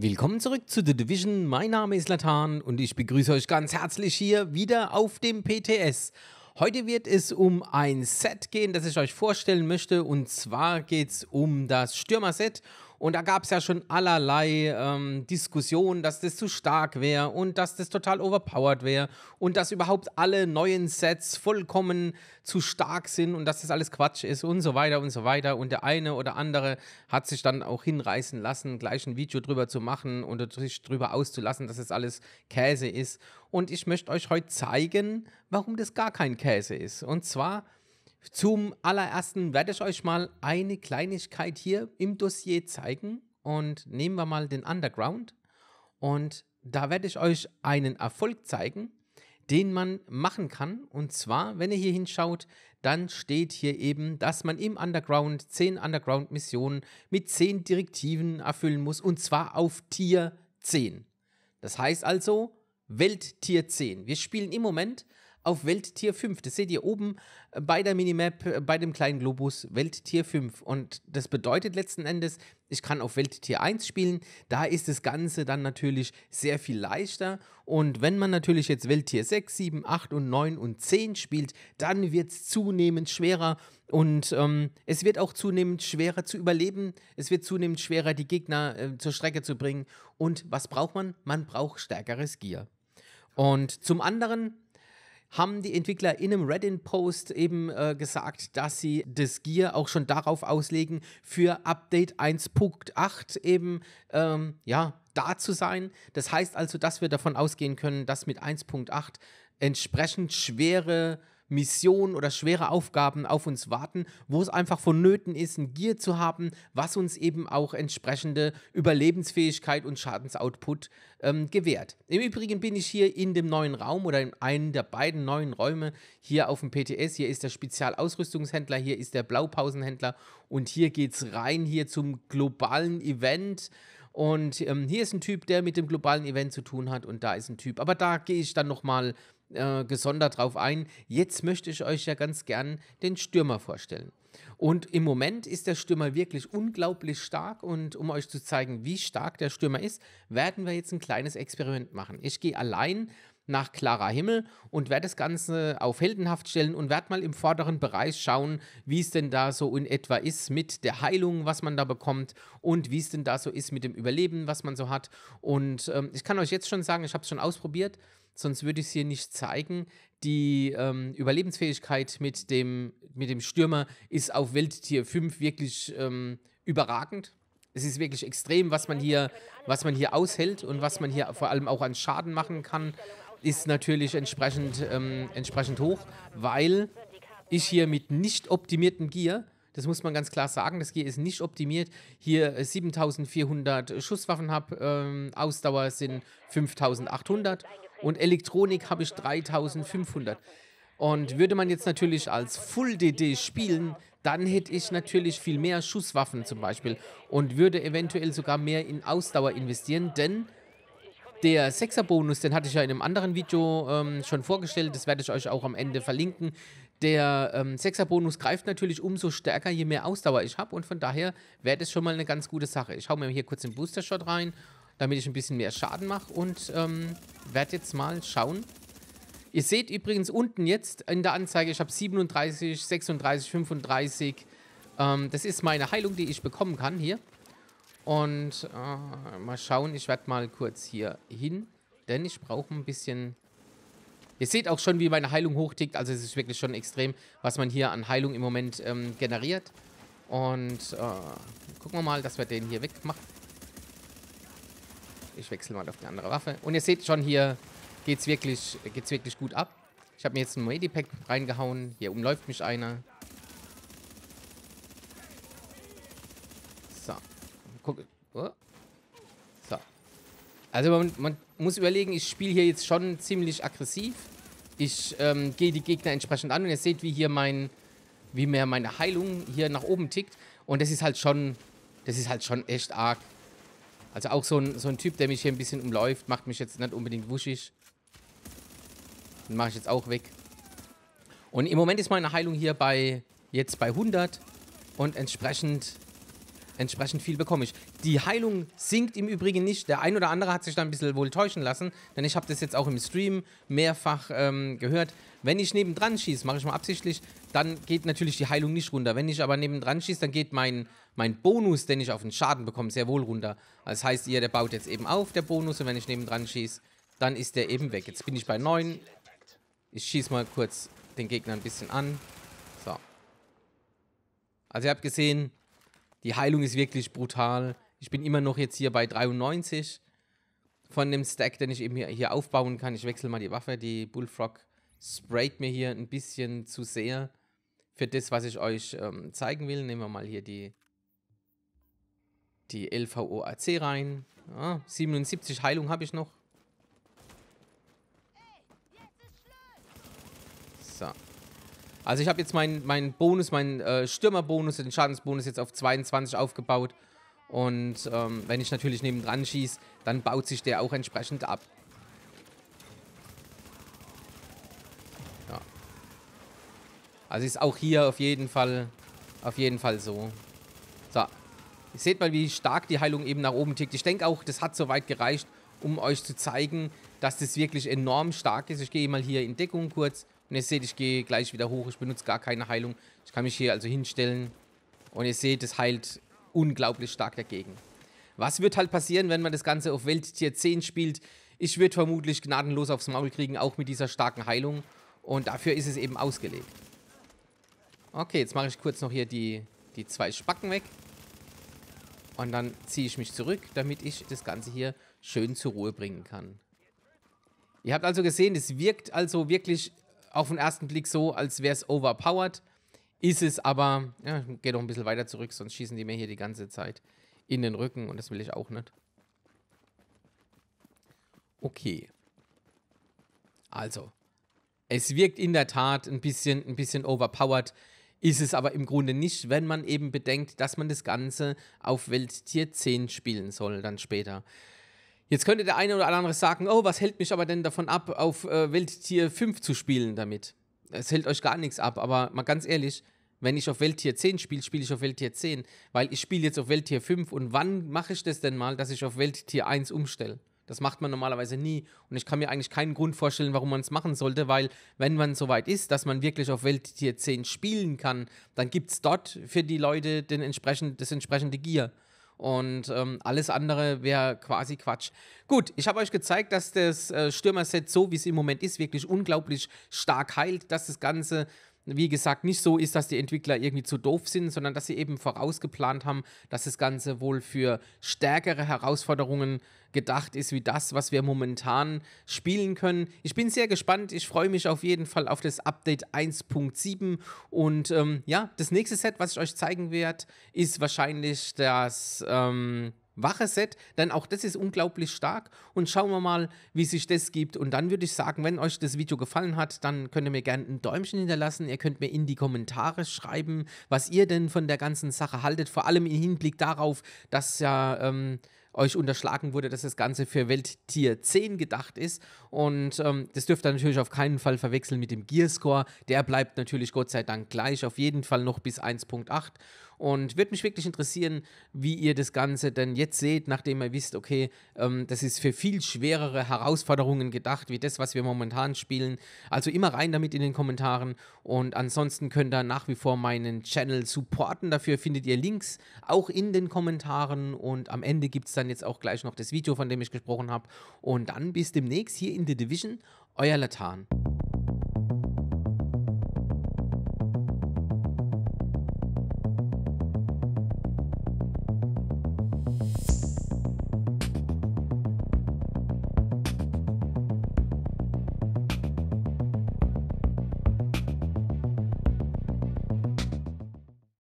Willkommen zurück zu The Division. Mein Name ist Latan und ich begrüße euch ganz herzlich hier wieder auf dem PTS. Heute wird es um ein Set gehen, das ich euch vorstellen möchte. Und zwar geht es um das stürmer set und da gab es ja schon allerlei ähm, Diskussionen, dass das zu stark wäre und dass das total overpowered wäre und dass überhaupt alle neuen Sets vollkommen zu stark sind und dass das alles Quatsch ist und so weiter und so weiter. Und der eine oder andere hat sich dann auch hinreißen lassen, gleich ein Video drüber zu machen und sich drüber auszulassen, dass das alles Käse ist. Und ich möchte euch heute zeigen, warum das gar kein Käse ist. Und zwar zum allerersten werde ich euch mal eine Kleinigkeit hier im Dossier zeigen und nehmen wir mal den Underground und da werde ich euch einen Erfolg zeigen, den man machen kann. Und zwar, wenn ihr hier hinschaut, dann steht hier eben, dass man im Underground 10 Underground-Missionen mit 10 Direktiven erfüllen muss und zwar auf Tier 10. Das heißt also Welttier 10. Wir spielen im Moment auf Welttier 5. Das seht ihr oben äh, bei der Minimap, äh, bei dem kleinen Globus Welttier 5. Und das bedeutet letzten Endes, ich kann auf Welttier 1 spielen. Da ist das Ganze dann natürlich sehr viel leichter. Und wenn man natürlich jetzt Welttier 6, 7, 8 und 9 und 10 spielt, dann wird es zunehmend schwerer. Und ähm, es wird auch zunehmend schwerer zu überleben. Es wird zunehmend schwerer, die Gegner äh, zur Strecke zu bringen. Und was braucht man? Man braucht stärkeres Gear. Und zum anderen haben die Entwickler in einem Reddit-Post eben äh, gesagt, dass sie das Gear auch schon darauf auslegen, für Update 1.8 eben, ähm, ja, da zu sein. Das heißt also, dass wir davon ausgehen können, dass mit 1.8 entsprechend schwere Missionen oder schwere Aufgaben auf uns warten, wo es einfach vonnöten ist, ein Gear zu haben, was uns eben auch entsprechende Überlebensfähigkeit und Schadensoutput ähm, gewährt. Im Übrigen bin ich hier in dem neuen Raum oder in einem der beiden neuen Räume hier auf dem PTS. Hier ist der Spezialausrüstungshändler, hier ist der Blaupausenhändler und hier geht es rein hier zum globalen Event. Und ähm, hier ist ein Typ, der mit dem globalen Event zu tun hat und da ist ein Typ. Aber da gehe ich dann nochmal äh, gesondert drauf ein. Jetzt möchte ich euch ja ganz gern den Stürmer vorstellen. Und im Moment ist der Stürmer wirklich unglaublich stark und um euch zu zeigen, wie stark der Stürmer ist, werden wir jetzt ein kleines Experiment machen. Ich gehe allein nach klarer Himmel und werde das Ganze auf heldenhaft stellen und werde mal im vorderen Bereich schauen, wie es denn da so in etwa ist mit der Heilung, was man da bekommt und wie es denn da so ist mit dem Überleben, was man so hat. Und ähm, ich kann euch jetzt schon sagen, ich habe es schon ausprobiert sonst würde ich es hier nicht zeigen. Die ähm, Überlebensfähigkeit mit dem, mit dem Stürmer ist auf Welttier 5 wirklich ähm, überragend. Es ist wirklich extrem, was man, hier, was man hier aushält und was man hier vor allem auch an Schaden machen kann, ist natürlich entsprechend, ähm, entsprechend hoch, weil ich hier mit nicht optimiertem Gear das muss man ganz klar sagen, das Gear ist nicht optimiert. Hier 7400 äh, Schusswaffen habe, ähm, Ausdauer sind 5800 und Elektronik habe ich 3500. Und würde man jetzt natürlich als Full DD spielen, dann hätte ich natürlich viel mehr Schusswaffen zum Beispiel und würde eventuell sogar mehr in Ausdauer investieren, denn der 6er bonus den hatte ich ja in einem anderen Video ähm, schon vorgestellt, das werde ich euch auch am Ende verlinken. Der ähm, 6er bonus greift natürlich umso stärker, je mehr Ausdauer ich habe und von daher wäre das schon mal eine ganz gute Sache. Ich hau mir hier kurz den Booster-Shot rein damit ich ein bisschen mehr Schaden mache und ähm, werde jetzt mal schauen. Ihr seht übrigens unten jetzt in der Anzeige, ich habe 37, 36, 35. Ähm, das ist meine Heilung, die ich bekommen kann hier. Und äh, mal schauen, ich werde mal kurz hier hin, denn ich brauche ein bisschen... Ihr seht auch schon, wie meine Heilung hochtickt, also es ist wirklich schon extrem, was man hier an Heilung im Moment ähm, generiert. Und äh, gucken wir mal, dass wir den hier wegmachen. Ich wechsle mal auf die andere Waffe. Und ihr seht schon, hier geht's wirklich, geht's wirklich gut ab. Ich habe mir jetzt ein Moedi-Pack reingehauen. Hier umläuft mich einer. So. Guck. Oh. So. Also man, man muss überlegen, ich spiele hier jetzt schon ziemlich aggressiv. Ich ähm, gehe die Gegner entsprechend an und ihr seht, wie hier mein, wie mehr meine Heilung hier nach oben tickt. Und das ist halt schon, das ist halt schon echt arg. Also auch so ein, so ein Typ, der mich hier ein bisschen umläuft, macht mich jetzt nicht unbedingt wuschig. Den mache ich jetzt auch weg. Und im Moment ist meine Heilung hier bei jetzt bei 100 und entsprechend entsprechend viel bekomme ich. Die Heilung sinkt im Übrigen nicht. Der ein oder andere hat sich da ein bisschen wohl täuschen lassen, denn ich habe das jetzt auch im Stream mehrfach ähm, gehört. Wenn ich nebendran schieße, mache ich mal absichtlich, dann geht natürlich die Heilung nicht runter. Wenn ich aber nebendran schieße, dann geht mein, mein Bonus, den ich auf den Schaden bekomme, sehr wohl runter. Das heißt, ihr, der baut jetzt eben auf, der Bonus, und wenn ich nebendran schieße, dann ist der eben weg. Jetzt bin ich bei 9. Ich schieße mal kurz den Gegner ein bisschen an. So. Also ihr habt gesehen, die Heilung ist wirklich brutal. Ich bin immer noch jetzt hier bei 93 von dem Stack, den ich eben hier, aufbauen kann. Ich wechsle mal die Waffe. Die Bullfrog sprayt mir hier ein bisschen zu sehr für das, was ich euch ähm, zeigen will. Nehmen wir mal hier die, die LVOAC rein. Ja, 77 Heilung habe ich noch. So. Also ich habe jetzt meinen mein Bonus, meinen äh, Stürmerbonus, den Schadensbonus jetzt auf 22 aufgebaut. Und ähm, wenn ich natürlich nebendran schieße, dann baut sich der auch entsprechend ab. Ja. Also ist auch hier auf jeden Fall, auf jeden Fall so. So. Ihr seht mal, wie stark die Heilung eben nach oben tickt. Ich denke auch, das hat soweit gereicht, um euch zu zeigen, dass das wirklich enorm stark ist. Ich gehe mal hier in Deckung kurz und ihr seht, ich gehe gleich wieder hoch. Ich benutze gar keine Heilung. Ich kann mich hier also hinstellen. Und ihr seht, es heilt unglaublich stark dagegen. Was wird halt passieren, wenn man das Ganze auf Welttier 10 spielt? Ich würde vermutlich gnadenlos aufs Maul kriegen, auch mit dieser starken Heilung. Und dafür ist es eben ausgelegt. Okay, jetzt mache ich kurz noch hier die, die zwei Spacken weg. Und dann ziehe ich mich zurück, damit ich das Ganze hier schön zur Ruhe bringen kann. Ihr habt also gesehen, es wirkt also wirklich auf den ersten Blick so, als wäre es overpowered. Ist es aber, ja, ich gehe doch ein bisschen weiter zurück, sonst schießen die mir hier die ganze Zeit in den Rücken und das will ich auch nicht. Okay. Also, es wirkt in der Tat ein bisschen, ein bisschen overpowered, ist es aber im Grunde nicht, wenn man eben bedenkt, dass man das Ganze auf Welttier 10 spielen soll, dann später. Jetzt könnte der eine oder andere sagen, oh, was hält mich aber denn davon ab, auf äh, Welttier 5 zu spielen damit? Es hält euch gar nichts ab, aber mal ganz ehrlich, wenn ich auf Welttier 10 spiele, spiele ich auf Welttier 10, weil ich spiele jetzt auf Welttier 5 und wann mache ich das denn mal, dass ich auf Welttier 1 umstelle? Das macht man normalerweise nie und ich kann mir eigentlich keinen Grund vorstellen, warum man es machen sollte, weil wenn man soweit ist, dass man wirklich auf Welttier 10 spielen kann, dann gibt es dort für die Leute den entsprechend, das entsprechende Gear. Und ähm, alles andere wäre quasi Quatsch. Gut, ich habe euch gezeigt, dass das äh, Stürmerset so, wie es im Moment ist, wirklich unglaublich stark heilt, dass das Ganze wie gesagt, nicht so ist, dass die Entwickler irgendwie zu doof sind, sondern dass sie eben vorausgeplant haben, dass das Ganze wohl für stärkere Herausforderungen gedacht ist, wie das, was wir momentan spielen können. Ich bin sehr gespannt. Ich freue mich auf jeden Fall auf das Update 1.7. Und ähm, ja, das nächste Set, was ich euch zeigen werde, ist wahrscheinlich das. Ähm wache Set, denn auch das ist unglaublich stark. Und schauen wir mal, wie sich das gibt. Und dann würde ich sagen, wenn euch das Video gefallen hat, dann könnt ihr mir gerne ein Däumchen hinterlassen. Ihr könnt mir in die Kommentare schreiben, was ihr denn von der ganzen Sache haltet. Vor allem im Hinblick darauf, dass ja ähm, euch unterschlagen wurde, dass das Ganze für Welttier 10 gedacht ist. Und ähm, das dürft ihr natürlich auf keinen Fall verwechseln mit dem Gearscore. Der bleibt natürlich Gott sei Dank gleich, auf jeden Fall noch bis 1.8. Und würde mich wirklich interessieren, wie ihr das Ganze denn jetzt seht, nachdem ihr wisst, okay, ähm, das ist für viel schwerere Herausforderungen gedacht, wie das, was wir momentan spielen. Also immer rein damit in den Kommentaren. Und ansonsten könnt ihr nach wie vor meinen Channel supporten. Dafür findet ihr Links auch in den Kommentaren. Und am Ende gibt es dann jetzt auch gleich noch das Video, von dem ich gesprochen habe. Und dann bis demnächst hier in The Division. Euer Latan.